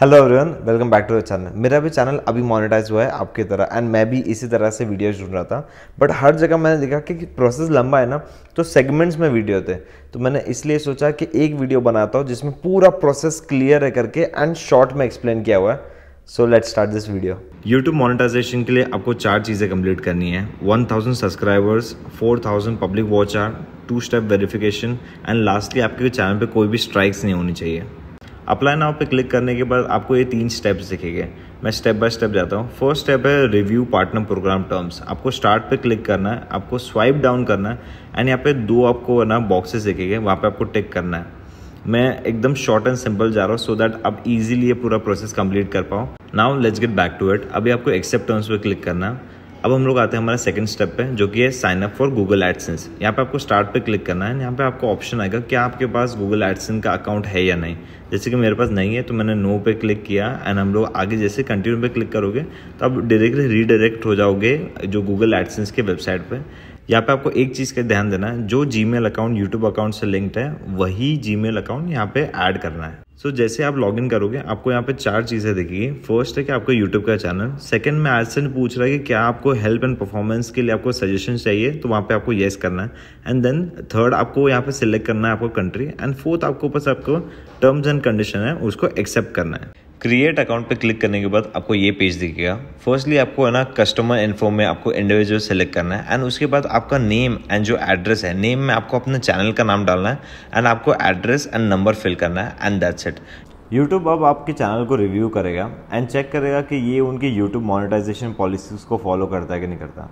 hello everyone welcome back to the channel मेरा भी channel अभी मोनेटाइज हुआ है आपकी तरह एंड मैं भी इसी तरह से वीडियो ढूंढ रहा था बट हर जगह मैंने देखा कि प्रोसेस लंबा है ना तो सेगमेंट्स में वीडियो थे तो मैंने इसलिए सोचा कि एक वीडियो बनाता हूँ जिसमें पूरा प्रोसेस क्लियर है करके एंड शॉर्ट में एक्सप्लेन किया हुआ है so let start this video YouTube monetisation के लिए आपको चार चीज़ें कंप्लीट करनी है 1000 subscribers 4000 public watch hours two step verification and lastly आपके चैनल पे कोई भी स्ट्राइक्स नहीं होनी चाहिए अप्लाई नाउ पे क्लिक करने के बाद आपको ये तीन स्टेप्स दिखेंगे मैं स्टेप बाय स्टेप जाता हूँ फर्स्ट स्टेप है रिव्यू पार्टनर प्रोग्राम टर्म्स आपको स्टार्ट पे क्लिक करना है आपको स्वाइप डाउन करना है एंड यहाँ पे दो आपको ना बॉक्सेस दिखेंगे वहाँ पे आपको टिक करना है मैं एकदम शॉर्ट एंड सिंपल जा रहा हूँ सो दैट आप इजीली ये पूरा प्रोसेस कंप्लीट कर पाओ now let's get back to it अभी आपको एक्सेप्ट टर्म्स पे क्लिक करना है अब हम लोग आते हैं हमारा सेकंड स्टेप पे जो कि है sign up for Google AdSense यहाँ पे आपको स्टार्ट पे क्लिक करना है यहाँ पे आपको ऑप्शन आएगा क्या आपके पास गूगल एडसेंस का अकाउंट है या नहीं जैसे कि मेरे पास नहीं है तो मैंने नो पे क्लिक किया एंड हम लोग आगे जैसे कंटिन्यू पे क्लिक करोगे तो आप डायरेक्टली रीडायरेक्ट हो जाओगे जो गूगल एडसेंस के वेबसाइट पर यहाँ पे आपको एक चीज़ का ध्यान देना है जो जी अकाउंट यूट्यूब अकाउंट से लिंक्ड है वही जी अकाउंट यहाँ पे ऐड करना है सो so, जैसे आप लॉग इन करोगे आपको यहाँ पे चार चीज़ें दिखेगी फर्स्ट है कि आपका यूट्यूब का चैनल सेकंड में एडसेंट पूछ रहा है कि क्या आपको हेल्प एंड परफॉर्मेंस के लिए आपको सजेशन चाहिए तो वहाँ पे आपको येस करना है एंड देन थर्ड आपको यहाँ पे सिलेक्ट करना है आपको कंट्री एंड फोर्थ आपको बस आपको टर्म्स एंड कंडीशन है उसको एक्सेप्ट करना है क्रिएट अकाउंट पे क्लिक करने के बाद आपको ये पेज दिखेगा फर्स्टली आपको है ना कस्टमर इन्फो में आपको इंडिविजुअल सेलेक्ट करना है एंड उसके बाद आपका नेम एंड जो एड्रेस है नेम में आपको अपने चैनल का नाम डालना है एंड आपको एड्रेस एंड नंबर फिल करना है एंड दैट्स इट यूट्यूब अब आपके चैनल को रिव्यू करेगा एंड चेक करेगा कि ये उनकी यूट्यूब मोनिटाइजेशन पॉलिसीज़ को फॉलो करता है कि नहीं करता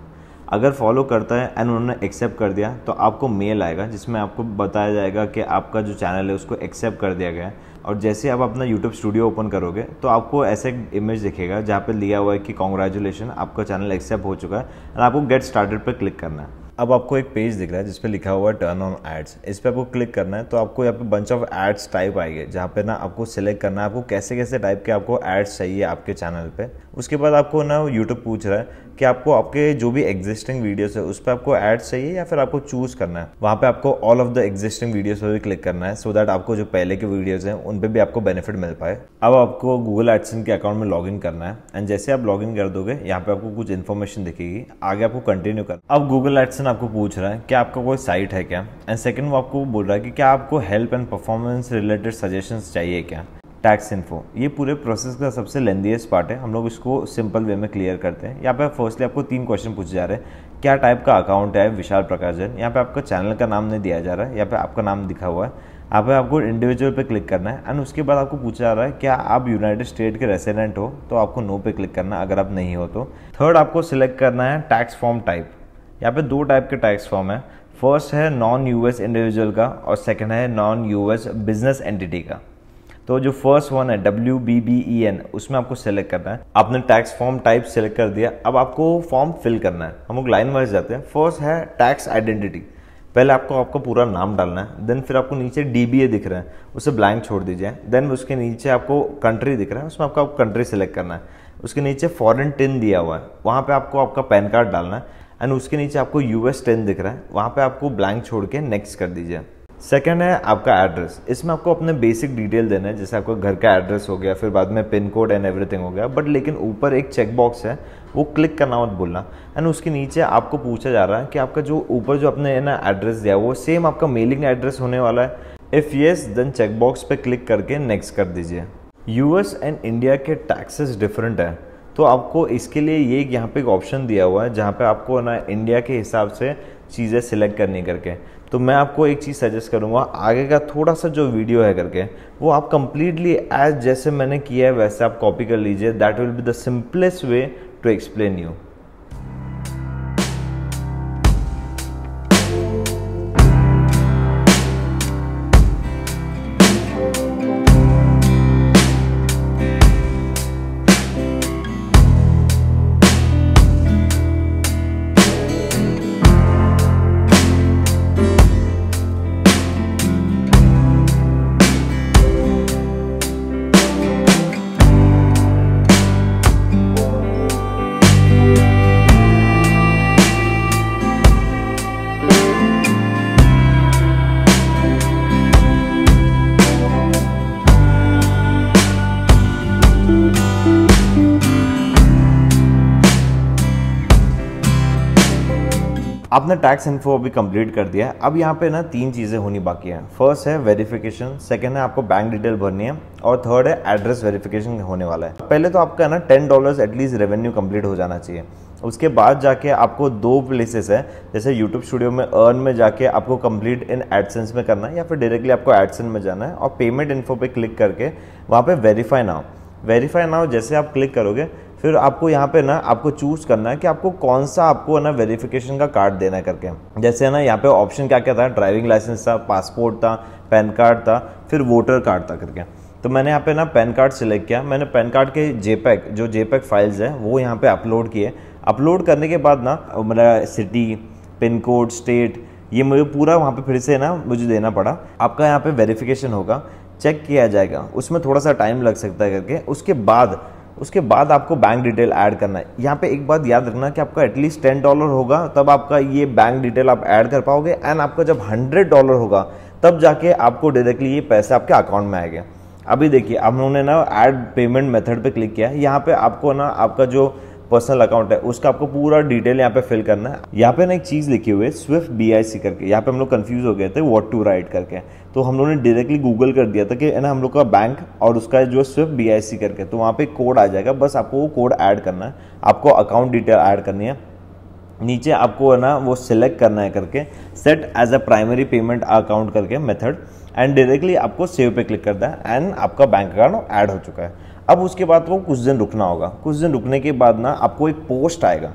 अगर फॉलो करता है एंड उन्होंने एक्सेप्ट कर दिया तो आपको मेल आएगा जिसमें आपको बताया जाएगा कि आपका जो चैनल है उसको एक्सेप्ट कर दिया गया है और जैसे आप अपना यूट्यूब स्टूडियो ओपन करोगे तो आपको ऐसा एक इमेज दिखेगा जहाँ पर लिया हुआ है कि कॉन्ग्रेचुलेसन आपका चैनल एक्सेप्ट हो चुका है एंड आपको गेट स्टार्टेड पर क्लिक करना है अब आपको एक पेज दिख रहा है जिस पर लिखा हुआ है टर्न ऑन एड्स इस पर आपको क्लिक करना है तो आपको यहाँ पे बंच ऑफ एड्स टाइप आएंगे जहाँ पे ना आपको सेलेक्ट करना है आपको कैसे कैसे टाइप के आपको एड्स चाहिए आपके चैनल पे उसके बाद आपको ना यूट्यूब पूछ रहा है कि आपको आपके जो भी एग्जिस्टिंग वीडियोस है उस पर आपको एड्स चाहिए या फिर आपको चूज करना है वहाँ पे आपको all of the existing videos पर भी क्लिक करना है सो so दैट आपको जो पहले के वीडियोस हैं उन पर भी आपको बेनिफिट मिल पाए अब आपको गूगल एडसन के अकाउंट में लॉगिन करना है एंड जैसे आप लॉगिन कर दोगे यहाँ पे आपको कुछ इन्फॉर्मेशन दिखेगी आगे आपको कंटिन्यू करना अब गूगल एडसन आपको पूछ रहा है कि आपका कोई साइट है क्या एंड सेकेंड वो आपको बोल रहा है कि क्या आपको help and performance related suggestion चाहिए क्या टैक्स इन्फो ये पूरे प्रोसेस का सबसे लेंदीएस्ट पार्ट है हम लोग इसको सिंपल वे में क्लियर करते हैं यहाँ पे फर्स्टली आपको तीन क्वेश्चन पूछे जा रहे हैं क्या टाइप का अकाउंट है विशाल प्रकाश जैन यहाँ पे आपका चैनल का नाम नहीं दिया जा रहा है यहाँ पे आपका नाम दिखा हुआ है यहाँ पे आपको इंडिविजुअल पे क्लिक करना है एंड उसके बाद आपको पूछा जा रहा है क्या आप यूनाइटेड स्टेट के रेसिडेंट हो तो आपको नो पे क्लिक करना अगर आप नहीं हो तो थर्ड आपको सिलेक्ट करना है टैक्स फॉर्म टाइप यहाँ पे दो टाइप के टैक्स फॉर्म है फर्स्ट है नॉन यूएस इंडिविजुअल का और सेकेंड है नॉन यूएस बिजनेस एंटिटी का तो जो फर्स्ट वन है W B B E N उसमें आपको सेलेक्ट करना है आपने टैक्स फॉर्म टाइप सेलेक्ट कर दिया अब आपको फॉर्म फिल करना है हम लोग लाइन वाइज जाते हैं फर्स्ट है टैक्स आइडेंटिटी पहले आपको आपका पूरा नाम डालना है देन फिर आपको नीचे डी बी ए दिख रहा है उसे ब्लैंक छोड़ दीजिए देन उसके नीचे आपको कंट्री दिख रहा है उसमें आपका कंट्री सेलेक्ट करना है उसके नीचे फॉरेन टेन दिया हुआ है वहाँ पे आपको आपका पैन कार्ड डालना है एंड उसके नीचे आपको यूएस टेन दिख रहा है वहाँ पे आपको ब्लैंक छोड़ के नेक्स्ट कर दीजिए सेकेंड है आपका एड्रेस इसमें आपको अपने बेसिक डिटेल देना है जैसे आपका घर का एड्रेस हो गया फिर बाद में पिन कोड एंड एवरीथिंग हो गया बट लेकिन ऊपर एक चेक बॉक्स है वो क्लिक करना मत बोलना एंड उसके नीचे आपको पूछा जा रहा है कि आपका जो ऊपर जो आपने ना एड्रेस दिया वो सेम आपका मेलिंग एड्रेस होने वाला है इफ़ येस देन चेकबॉक्स पर क्लिक करके नेक्स्ट कर दीजिए यूएस एंड इंडिया के टैक्सेस डिफरेंट है तो आपको इसके लिए ये यहाँ पे एक ऑप्शन दिया हुआ है जहाँ पे आपको ना इंडिया के हिसाब से चीज़ें सिलेक्ट करनी करके तो मैं आपको एक चीज़ सजेस्ट करूँगा आगे का थोड़ा सा जो वीडियो है करके वो आप कम्प्लीटली एज जैसे मैंने किया है वैसे आप कॉपी कर लीजिए that will be the simplest way to explain you आपने टैक्स इन्फो अभी कंप्लीट कर दिया है अब यहाँ पे ना तीन चीज़ें होनी बाकी हैं फर्स्ट है वेरिफिकेशन सेकंड है आपको बैंक डिटेल भरनी है और थर्ड है एड्रेस वेरिफिकेशन होने वाला है पहले तो आपका ना ten dollar at least revenue complete हो जाना चाहिए उसके बाद जाके आपको दो प्लेसेस है जैसे यूट्यूब स्टूडियो में अर्न में जाके आपको कंप्लीट इन एडसेंस में करना है या फिर डायरेक्टली आपको एडसेंस में जाना है और पेमेंट इन्फो पे क्लिक करके वहाँ पे वेरीफाई नाउ वेरीफाई नाउ जैसे आप क्लिक करोगे फिर आपको यहाँ पे ना आपको चूज करना है कि आपको कौन सा आपको ना वेरिफिकेशन का कार्ड देना है करके जैसे है ना यहाँ पे ऑप्शन क्या क्या था ड्राइविंग लाइसेंस था पासपोर्ट था पैन कार्ड था फिर वोटर कार्ड था करके तो मैंने यहाँ पे ना पैन कार्ड सेलेक्ट किया मैंने पैन कार्ड के जेपैक जो जेपैक फाइल्स हैं वो यहाँ पे अपलोड किए अपलोड करने के बाद ना मेरा सिटी पिन कोड स्टेट ये मुझे पूरा वहाँ पे फिर से ना मुझे देना पड़ा आपका यहाँ पे वेरिफिकेशन होगा चेक किया जाएगा उसमें थोड़ा सा टाइम लग सकता है करके उसके बाद उसके बाद आपको बैंक डिटेल ऐड करना है यहाँ पे एक बात याद रखना कि आपका एटलीस्ट टेन डॉलर होगा तब आपका ये बैंक डिटेल आप ऐड कर पाओगे एंड आपका जब हंड्रेड डॉलर होगा तब जाके आपको डायरेक्टली ये पैसे आपके अकाउंट में आएगा अभी देखिए हम उन्होंने ना ऐड पेमेंट मेथड पे क्लिक किया यहाँ पे आपको ना आपका जो पर्सनल अकाउंट है उसका आपको पूरा डिटेल यहाँ पे फिल करना है यहाँ पे ना एक चीज़ लिखी हुई है स्विफ्ट बी आई सी करके यहाँ पे हम लोग कन्फ्यूज हो गए थे वॉट टू राइट करके तो हम लोगों ने डायरेक्टली गूगल कर दिया था कि ना हम लोग का बैंक और उसका जो है स्विफ्ट बी आई सी करके तो वहाँ पे कोड आ जाएगा बस आपको वो कोड ऐड करना है आपको अकाउंट डिटेल ऐड करनी है नीचे आपको है ना वो सिलेक्ट करना है करके set as a primary payment account करके मेथड एंड डायरेक्टली आपको सेव पे क्लिक करना है एंड आपका बैंक अकाउंट ऐड हो चुका है अब उसके बाद वो तो कुछ दिन रुकना होगा कुछ दिन रुकने के बाद ना आपको एक पोस्ट आएगा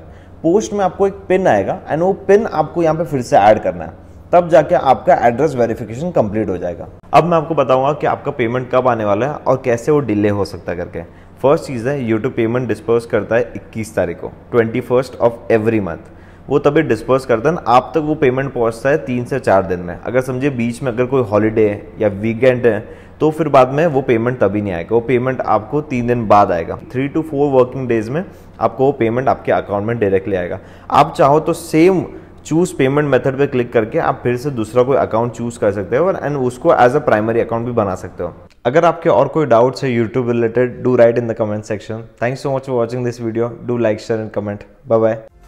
पोस्ट में आपको एक पिन आएगा एंड वो पिन आपको यहाँ पे फिर से ऐड करना है तब जाके आपका एड्रेस वेरिफिकेशन कंप्लीट हो जाएगा अब मैं आपको बताऊंगा कि आपका पेमेंट कब आने वाला है और कैसे वो डिले हो सकता है करके फर्स्ट चीज़ है यूट्यूब पेमेंट डिस्पर्स करता है इक्कीस तारीख को twenty first of every month वो तभी डिस्पर्स करता है आप तक वो पेमेंट पहुंचता है तीन से चार दिन में अगर समझिए बीच में अगर कोई हॉलीडे है या वीकेंड है तो फिर बाद में वो पेमेंट तभी नहीं आएगा वो पेमेंट आपको तीन दिन बाद आएगा three two four working days में आपको वो पेमेंट आपके अकाउंट में डायरेक्टली आएगा आप चाहो तो सेम चूज पेमेंट मेथड पे क्लिक करके आप फिर से दूसरा कोई अकाउंट चूज कर सकते हो एंड उसको एज अ प्राइमरी अकाउंट भी बना सकते हो अगर आपके और कोई डाउट्स है YouTube related do write in the comment section thanks so much for watching this video do like share and comment bye bye